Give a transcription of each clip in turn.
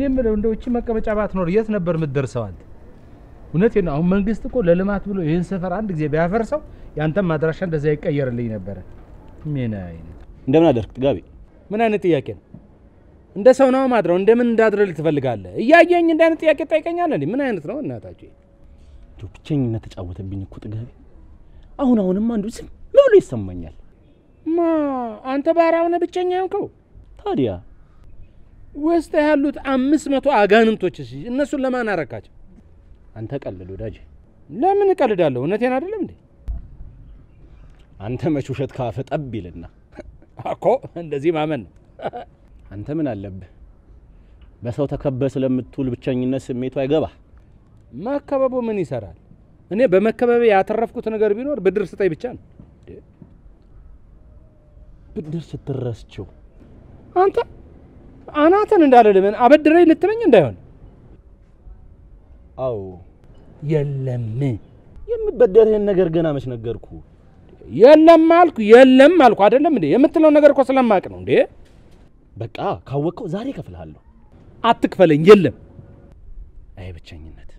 እኔ የምለው እንደው እቺ መቀመጫ ባትኖር የት ነበር የምትደርሰው አንተ? እውነቴን ነው። አሁን መንግስት እኮ ለልማት ብሎ ይህን ሰፈር አንድ ጊዜ ቢያፈርሰው ያንተም ማድራሻ እንደዛ ይቀየርልኝ ነበረ። ምን አይነት እንደምን አደርክ ጥጋቤ? ምን አይነት ጥያቄ ነው? እንደ ሰው ነው ማድረው። እንደምን እንዳድርል ትፈልጋለህ? እያየኝ እንደ አይነት ጥያቄ ትጠይቀኛለህ እንዴ? ምን አይነት ነው እናታችሁ? ብቸኝነት ተጫወተብኝ እኮ ጥጋቤ። አሁን አሁንም አንዱ ዝም ብሎ ይሰማኛል። ማ አንተ ባህር ሆነ ብቸኛ ያንከው ታዲያ ውስጥ ያሉት አምስት መቶ አጋንንቶች እነሱን ለማን አረካቸው? አንተ ቀልድ ወዳጅ። ለምን እቀልዳለሁ? እውነቴን አይደለም እንዴ? አንተ መች ውሸት ካፈ ጠብ ይልና እኮ እንደዚህ ማመን ነው። አንተ ምን አለብህ? በሰው ተከበ ስለምትውል ብቸኝነት ስሜቱ አይገባ። መከበቡ ምን ይሰራል? እኔ በመከበብ ያተረፍኩት ነገር ቢኖር ብድር ስጠኝ ብቻ ነው። ብድር ስትረስችው አንተ አናትን እንዳልልምን አበድረኝ ልትለኝ እንዳይሆን። አዎ የለም የምበደርህን ነገር ገና መች ነገርኩ። የለም አልኩ፣ የለም አልኩ አይደለም እንዴ? የምትለው ነገር እኮ ስለማቅ ነው እንዴ። በቃ ካወቀው ዛሬ ከፍልሃለሁ። አትክፈለኝ። የለም አይ ብቸኝነት፣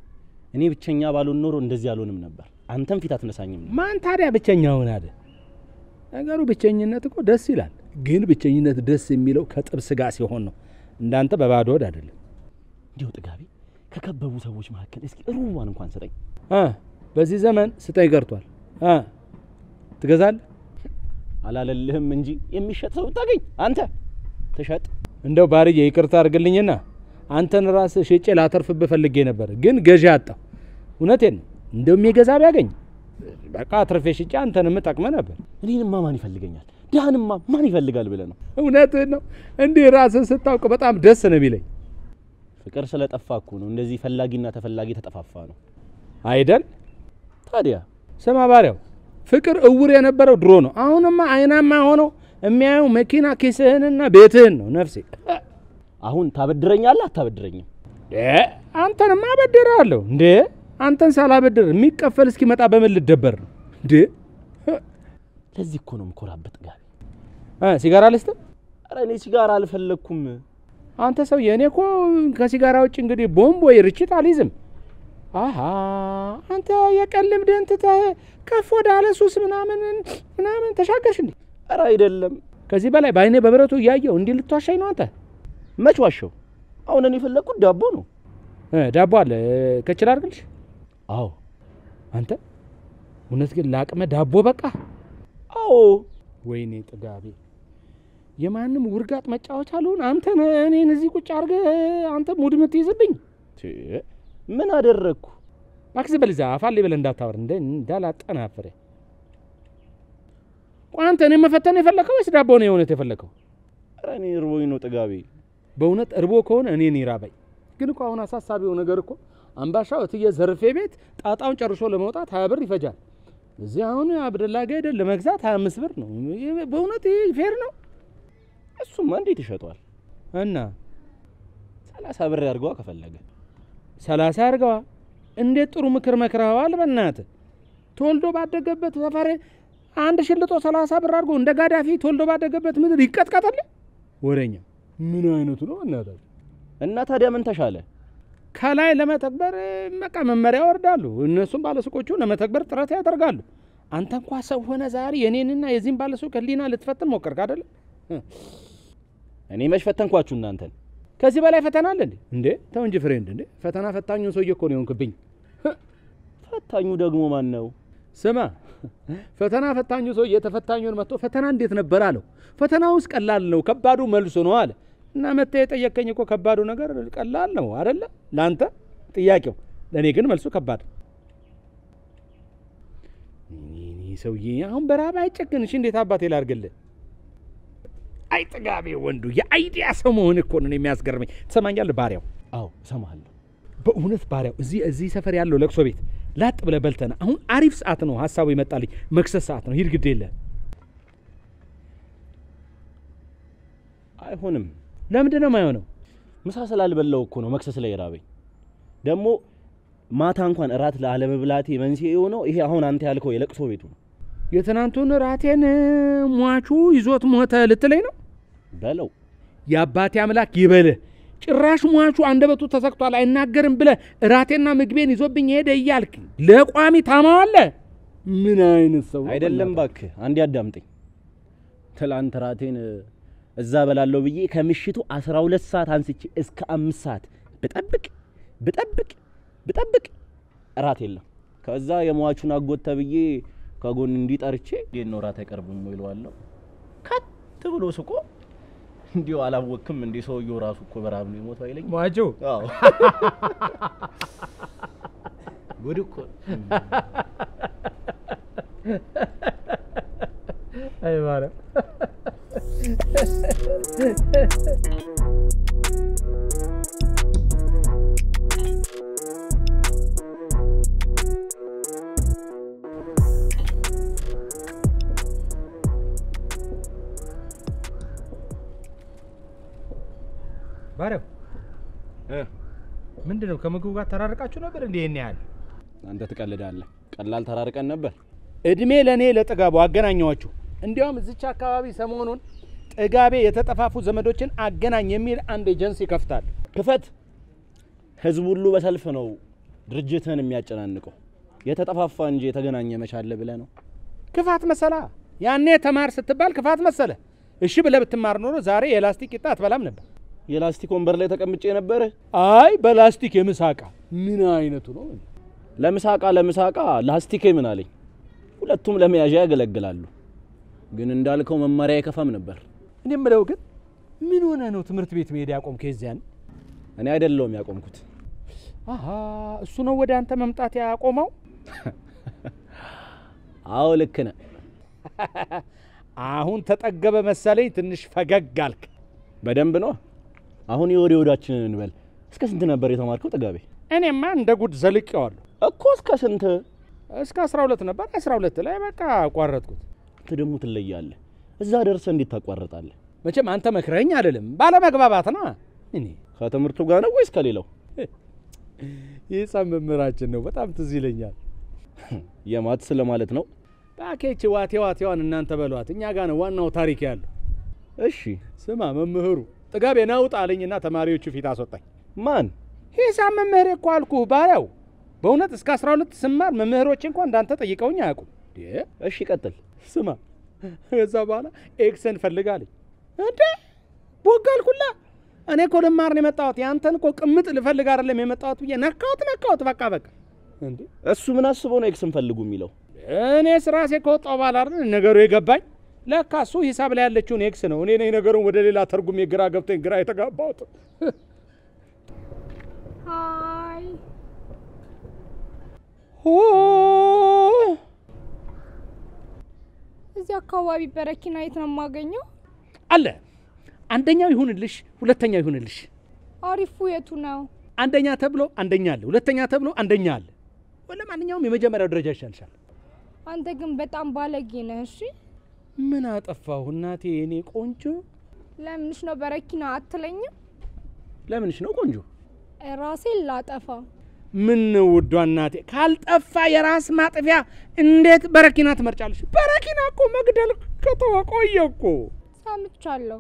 እኔ ብቸኛ ባልሆን ኖሮ እንደዚህ አልሆንም ነበር። አንተም ፊት አትነሳኝም። ማን ታዲያ ብቸኛ ሆነ? ነገሩ ብቸኝነት እኮ ደስ ይላል። ግን ብቸኝነት ደስ የሚለው ከጥብስ ጋር ሲሆን ነው። እንዳንተ በባዶ ወድ አይደለም። እንዲሁ ጥጋቢ ከከበቡ ሰዎች መካከል እስኪ ሩቧን እንኳን ስጠኝ። በዚህ ዘመን ስጠኝ ቀርቷል። ትገዛል አላለልህም እንጂ የሚሸጥ ሰው ብታገኝ አንተ ትሸጥ። እንደው ባርዬ ይቅርታ አድርግልኝና አንተን ራስ ሽጬ ላተርፍብህ ፈልጌ ነበር፣ ግን ገዢ አጣሁ። እውነቴን ነው። እንደው የሚገዛ ቢያገኝ በቃ አትርፌ ሽጬ አንተን የምጠቅመ ነበር። እኔንማ ማን ይፈልገኛል? ድሃንማ ማን ይፈልጋል ብለህ ነው? እውነትህን ነው። እንዲህ ራስን ስታውቅ በጣም ደስ ነው የሚለኝ። ፍቅር ስለጠፋ እኮ ነው እንደዚህ ፈላጊና ተፈላጊ ተጠፋፋ ነው አይደል? ታዲያ ስማ ባሪያው፣ ፍቅር እውር የነበረው ድሮ ነው። አሁንማ አይናማ ሆነው የሚያየው መኪና ኪስህንና ቤትህን ነው። ነፍሴ አሁን ታበድረኛለህ አታበድረኝም? አንተንማ አበድርሃለሁ። እንዴ አንተን ሳላበድር የሚቀፈል እስኪመጣ በምን ልደበር ነው እንዴ? ለዚህ እኮ ነው የምኮራበት ጋር ሲጋራ ልስጥ? ኧረ እኔ ሲጋራ አልፈለግኩም። አንተ ሰውዬ፣ እኔ እኮ ከሲጋራ ውጭ እንግዲህ ቦምብ ወይ ርችት አልይዝም። አሀ አንተ የቀን ልምድህን ትተህ ከፍ ወደ አለ ሱስ ምናምን ምናምን ተሻገርሽ እንዴ? ኧረ አይደለም። ከዚህ በላይ በአይኔ በብረቱ እያየው እንዲህ ልትዋሻኝ ነው አንተ? መች ዋሸው? አሁን እኔ የፈለግኩት ዳቦ ነው። ዳቦ አለ ከችል አርግልሽ። አዎ። አንተ እውነት ግን ለአቅመ ዳቦ በቃ? አዎ። ወይኔ ጥጋቤ የማንም ውርጋጥ መጫወቻ ልሁን? አንተ እኔን እዚህ ቁጭ አርገ አንተ ሙድ የምትይዝብኝ? ምን አደረግኩ? እባክህ ዝም በል። እዛ አፋሌ ብለህ እንዳታወር እንደ እንዳላጠናፍሬ። ቆይ አንተ እኔ መፈተን የፈለከው ወይስ ዳቦ ነው የእውነት የፈለከው? ኧረ እኔ እርቦኝ ነው ጥጋቤ። በእውነት እርቦ ከሆነ እኔን ይራበኝ። ግን እኮ አሁን አሳሳቢው ነገር እኮ አምባሻው እትዬ ዘርፌ ቤት ጣጣውን ጨርሶ ለመውጣት ሀያ ብር ይፈጃል። እዚህ አሁን አብደላ ጋ ሄደን ለመግዛት ሀያ አምስት ብር ነው። በእውነት ፌር ነው? እሱማ እንዴት ይሸጧል? እና ሰላሳ ብር አድርገዋ ከፈለገ ሰላሳ አድርገዋ። እንዴት ጥሩ ምክር መክረዋል። በእናትህ ተወልዶ ባደገበት ሰፈር አንድ ሽልጦ ሰላሳ ብር አድርጎ እንደ ጋዳፊ ተወልዶ ባደገበት ምድር ይቀጥቀጣል። ወደኛ ምን አይነቱ ነው በእናታችሁ? እና ታዲያ ምን ተሻለ? ከላይ ለመተግበር በቃ መመሪያ ወርዳሉ። እነሱም ባለሱቆቹ ለመተግበር ጥረት ያደርጋሉ። አንተ እንኳ ሰው ሆነ ዛሬ የኔንና የዚህም ባለሱቅ ህሊና ልትፈትን ሞከርክ አይደለም? እኔ መች ፈተንኳችሁ እናንተን? ከዚህ በላይ ፈተና አለ እንዴ? እንዴ ተው እንጂ ፍሬንድ። እንዴ ፈተና ፈታኙን ሰውዬ እኮ ነው የሆንክብኝ። ፈታኙ ደግሞ ማን ነው? ስማ ፈተና ፈታኙ ሰውዬ ተፈታኙን መጥቶ ፈተና እንዴት ነበር አለው። ፈተናውስ ቀላል ነው፣ ከባዱ መልሶ ነው አለ። እና መጥተህ የጠየቀኝ እኮ ከባዱ ነገር ቀላል ነው አይደለ? ለአንተ ጥያቄው፣ ለእኔ ግን መልሱ ከባድ። ሰውዬ አሁን በረሃብ አይጨክን። እሺ እንዴት አባቴ ላርግልህ? አይ ጥጋቤ ወንዱ የአይዲያ ሰው መሆን እኮ ነው የሚያስገርመኝ። ትሰማኛለህ? ባሪያው አዎ እሰማሃለሁ። በእውነት ባሪያው እዚህ እዚህ ሰፈር ያለው ለቅሶ ቤት ላጥ ብለህ በልተና አሁን አሪፍ ሰዓት ነው ሀሳቡ ይመጣልኝ። መክሰስ ሰዓት ነው። ሂድ፣ ግድ የለህም። አይሆንም። ለምንድን ነው የማይሆነው? ምሳ ስላልበላው እኮ ነው መክሰስ ላይ ራበኝ። ደግሞ ማታ እንኳን እራት ለአለመብላቴ መንስኤ የሆነው ይሄ አሁን አንተ ያልከው የለቅሶ ቤቱ ነው። የትናንቱን ራቴን ሟቹ ይዞት ሞተ ልትለኝ ነው? በለው የአባቴ አምላክ ይበልህ። ጭራሽ ሟቹ አንደበቱ ተሰክቷል አይናገርም ብለ እራቴና ምግቤን ይዞብኝ ሄደ እያልክ ለቋሚ ታማዋለ። ምን አይነት ሰው አይደለም! ባክ አንዴ አዳምጠኝ። ትላንት ራቴን እዛ በላለው ብዬ ከምሽቱ 12 ሰዓት አንስቼ እስከ አምስት ሰዓት ብጠብቅ ብጠብቅ ብጠብቅ እራት የለም። ከዛ የሟቹን አጎት ተብዬ ከጎን እንዲጠርቼ እንዴት ነው እራት አይቀርብም ወይ ከት ብሎ ስቆ እንዲሁ አላወቅክም እንዴ? ሰውየው ራሱ እኮ በረሀብ ነው የሞተው አይለኝ ዋጆ አዎ ጉድ እኮ ምንድነው ነው ከምግቡ ጋር ተራርቃችሁ ነበር እንዴ? ይህን ያህል አንተ ትቀልዳለህ። ቀላል ተራርቀን ነበር። እድሜ ለእኔ ለጥጋቡ አገናኘዋችሁ። እንዲያውም እዚች አካባቢ ሰሞኑን ጥጋቤ የተጠፋፉ ዘመዶችን አገናኝ የሚል አንድ ኤጀንሲ ይከፍታል። ክፈት። ህዝቡ ሁሉ በሰልፍ ነው ድርጅትን የሚያጨናንቀው። የተጠፋፋ እንጂ የተገናኘ መቻለ ብለህ ነው። ክፋት መሰላ። ያኔ ተማር ስትባል ክፋት መሰለ። እሺ ብለህ ብትማር ኖሮ ዛሬ የላስቲክ ቂጣ አትበላም ነበር። የላስቲክ ወንበር ላይ ተቀምጬ የነበረ አይ በላስቲክ የምሳቃ ምን አይነቱ ነው? ለምሳቃ ለምሳቃ ላስቲክ ምን አለኝ። ሁለቱም ለመያዣ ያገለግላሉ። ግን እንዳልከው መማሪያ አይከፋም ነበር። እኔ የምለው ግን ምን ሆነ ነው ትምህርት ቤት መሄድ ያቆምከው? ከዚያን እኔ አይደለውም ያቆምኩት። አሀ እሱ ነው ወደ አንተ መምጣት ያቆመው። አዎ ልክ ነህ። አሁን ተጠገበ መሰለኝ። ትንሽ ፈገግ አልክ። በደንብ ነው አሁን የወሬ ወዳችንን እንበል። እስከ ስንት ነበር የተማርከው ጥጋቤ? እኔማ እንደ ጉድ ዘልቄዋለሁ እኮ። እስከ ስንት? እስከ አስራ ሁለት ነበር። አስራ ሁለት ላይ በቃ አቋረጥኩት። አንተ ደግሞ ትለያለህ። እዛ ደርሰ እንዴት ታቋርጣለህ? መቼም አንተ መክረኝ አይደለም፣ ባለመግባባት ና። እኔ ከትምህርቱ ጋር ነው ወይስ ከሌላው? የሕፃን መምህራችን ነው፣ በጣም ትዝ ይለኛል። የማት ስለማለት ነው። ባኬች ዋቴ ዋቴዋን እናንተ በሏት፣ እኛ ጋ ነው ዋናው ታሪክ ያለው። እሺ ስማ መምህሩ ጥጋቤን አውጣ አለኝና ተማሪዎቹ ፊት አስወጣኝ። ማን? ሂሳብ መምህሬ እኮ አልኩህ፣ ባሪያው። በእውነት እስከ አስራ ሁለት ስማር መምህሮች እንኳ እንዳንተ ጠይቀውኝ አያውቁም። እሺ ቀጥል። ስማ፣ ከዛ በኋላ ኤክሰን ፈልጋለኝ አለኝ። እንዴ ቦጋልኩላ። እኔ እኮ ልማር ነው የመጣሁት፣ ያንተን እኮ ቅምጥ ልፈልግ አይደለም የመጣሁት ብዬ ነካሁት፣ ነካሁት። በቃ በቃ። እሱ ምን አስቦ ነው ኤክስን ፈልጉ የሚለው? እኔ ስራሴ ከወጣሁ በኋላ ነገሩ የገባኝ ለካ እሱ ሂሳብ ላይ ያለችውን ኤክስ ነው። እኔ ነገሩን ወደ ሌላ ተርጉም የግራ ገብተኝ ግራ የተጋባሁት። ሀይ ሆ እዚህ አካባቢ በረኪና የት ነው የማገኘው? አለ አንደኛው ይሁንልሽ፣ ሁለተኛው ይሁንልሽ። አሪፉ የቱ ነው? አንደኛ ተብሎ አንደኛ አለ፣ ሁለተኛ ተብሎ አንደኛ አለ። ወለም አንደኛውም የመጀመሪያው ደረጃ ይሻልሻል። አንተ ግን በጣም ባለጌ ነህ። እሺ ምን አጠፋሁ እናቴ? የኔ ቆንጆ ለምንሽ ነው በረኪና አትለኝም? ለምንሽ ነው ቆንጆ? ራሴን ላጠፋ። ምን ውዷ እናቴ፣ ካልጠፋ የራስ ማጥፊያ እንዴት በረኪና ትመርጫለሽ? በረኪና እኮ መግደል ከተወ ቆየ እኮ። ሰምቻለሁ።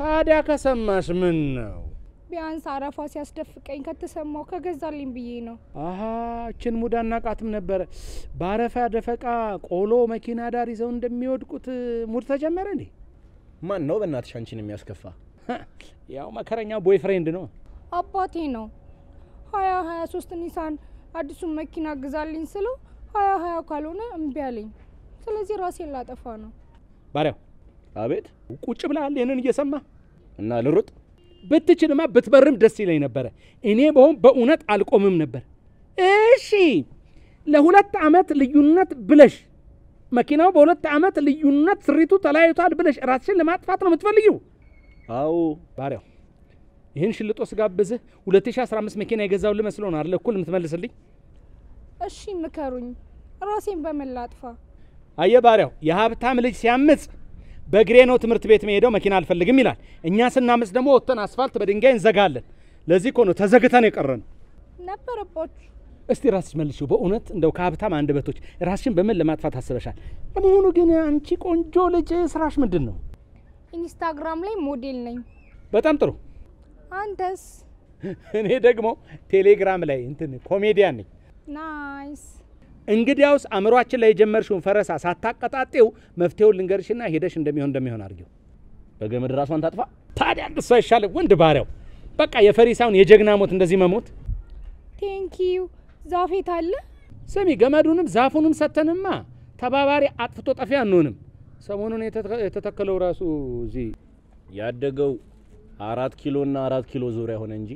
ታዲያ ከሰማሽ ምን ነው ቢያንስ አረፋ ሲያስደፍቀኝ ከተሰማው ከገዛልኝ ብዬ ነው። አሀ እችን ሙዳ እናቃትም ነበረ። በአረፋ ደፈቃ ቆሎ መኪና ዳር ይዘው እንደሚወድቁት ሙድ ተጀመረ እንዴ? ማን ነው በእናትሽ አንቺን የሚያስከፋ? ያው መከረኛ ቦይፍሬንድ ነው አባቴ ነው። ሀያ ሀያ ሶስት ኒሳን አዲሱን መኪና ግዛልኝ ስለው ሀያ ሀያ ካልሆነ እምቢ አለኝ። ስለዚህ ራሴን ላጠፋ ነው። ባሪያው አቤት ቁጭ ብለሃል? ይህንን እየሰማ እና ልሩጥ ብትችልማ ብትበርም ደስ ይለኝ ነበረ። እኔ በሆን በእውነት አልቆምም ነበር። እሺ ለሁለት ዓመት ልዩነት ብለሽ መኪናው በሁለት ዓመት ልዩነት ስሪቱ ተለያይቷል ብለሽ ራስሽን ለማጥፋት ነው የምትፈልጊው? አዎ ባሪያው ይህን ሽልጦ ስጋብዝህ 2015 መኪና የገዛው ልመስሎ ነው አለ እኩል የምትመልስልኝ? እሺ ምከሩኝ፣ ራሴን በምን ላጥፋ? አየ ባሪያው የሀብታም ልጅ ሲያምጽ በእግሬ ነው ትምህርት ቤት መሄደው መኪና አልፈልግም ይላል። እኛ ስናምጽ ደግሞ ወጥተን አስፋልት በድንጋይ እንዘጋለን። ለዚህ እኮ ነው ተዘግተን የቀረን ነበረባችሁ። እስቲ ራስሽ መልሽው። በእውነት እንደው ከሀብታም አንደበቶች ራስሽን በምን ለማጥፋት አስበሻል? ለመሆኑ ግን አንቺ ቆንጆ ልጅ ስራሽ ምንድን ነው? ኢንስታግራም ላይ ሞዴል ነኝ። በጣም ጥሩ። አንተስ? እኔ ደግሞ ቴሌግራም ላይ እንትን ኮሜዲያን ነኝ። ናይስ እንግዲያውስ አእምሯችን ላይ የጀመርሽውን ፈረሳ ሳታቀጣጤው መፍትሄውን ልንገርሽና ሄደሽ እንደሚሆን እንደሚሆን አድርጊው። በገመድ ራሷን ታጥፋ ታዲያ እንደሷ አይሻልም? ወንድ ባሪያው በቃ የፈሪሳውን የጀግና ሞት እንደዚህ መሞት። ቴንኪዩ ዛፌት አለ። ስሚ ገመዱንም ዛፉንም ሰተንማ ተባባሪ አጥፍቶ ጠፊ አንሆንም። ሰሞኑን የተተከለው ራሱ እዚህ ያደገው አራት ኪሎና አራት ኪሎ ዙሪያ ሆነ እንጂ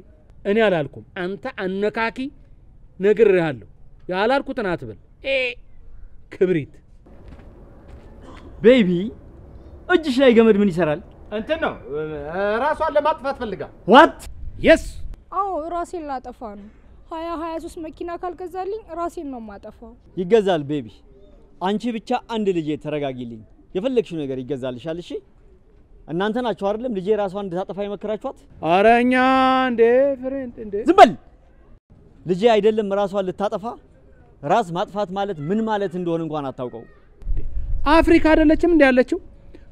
እኔ አላልኩም። አንተ አነካኪ ነግሬሃለሁ። ያላልኩትን አትበል። ክብሪት ቤቢ፣ እጅሽ ላይ ገመድ ምን ይሰራል? እንትን ነው ራሷን ለማጥፋት ፈልጋ። ዋት የስ አዎ፣ ራሴን ላጠፋ ነው። ሀያ ሀያ ሶስት መኪና ካልገዛልኝ ራሴን ነው ማጠፋው። ይገዛል ቤቢ፣ አንቺ ብቻ አንድ ልጄ ተረጋጊልኝ። የፈለግሽው ነገር ይገዛልሻል። እሺ እናንተ ናችሁ አይደለም ልጄ ራሷን እንድታጠፋ የመከራችኋት? አረኛ እንዴ ፍሬንድ እንዴ ዝም በል ልጄ አይደለም ራሷን ልታጠፋ ራስ ማጥፋት ማለት ምን ማለት እንደሆነ እንኳን አታውቀው። አፍሪካ አይደለችም እንዲ ያለችው።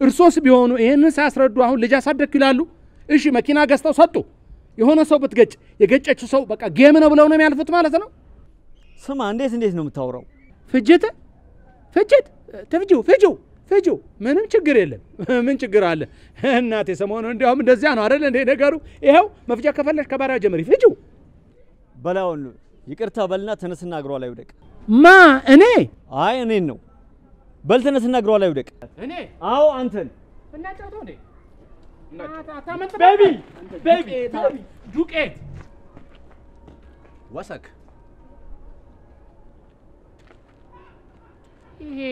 እርሶስ ቢሆኑ ይህንን ሳያስረዱ አሁን ልጅ አሳደግኩ ይላሉ። እሺ መኪና ገዝተው ሰጡ። የሆነ ሰው ብትገጭ የገጨችው ሰው በቃ ጌም ነው ብለው ነው የሚያልፉት ማለት ነው። ስማ፣ እንዴት እንዴት ነው የምታወራው? ፍጅት ፍጅት ትፍጂው ፍጂው ፍጁ ምንም ችግር የለም። ምን ችግር አለ እናቴ? ሰሞኑን እንዲያውም እንደዚያ ነው አደለ እንዴ ነገሩ? ይኸው መፍጃ ከፈለሽ ከባሪያ ጀመሪ ፍጁ በላውን ይቅርታ በልና ተነስና እግሯ ላይ ውደቅ። ማ እኔ? አይ እኔን ነው። በል ተነስና እግሯ ላይ ውደቅ። እኔ? አዎ አንተን። እናጫውተው እንዴ? ቤቢ ቤቢ ዱቄት ወሰክ ይሄ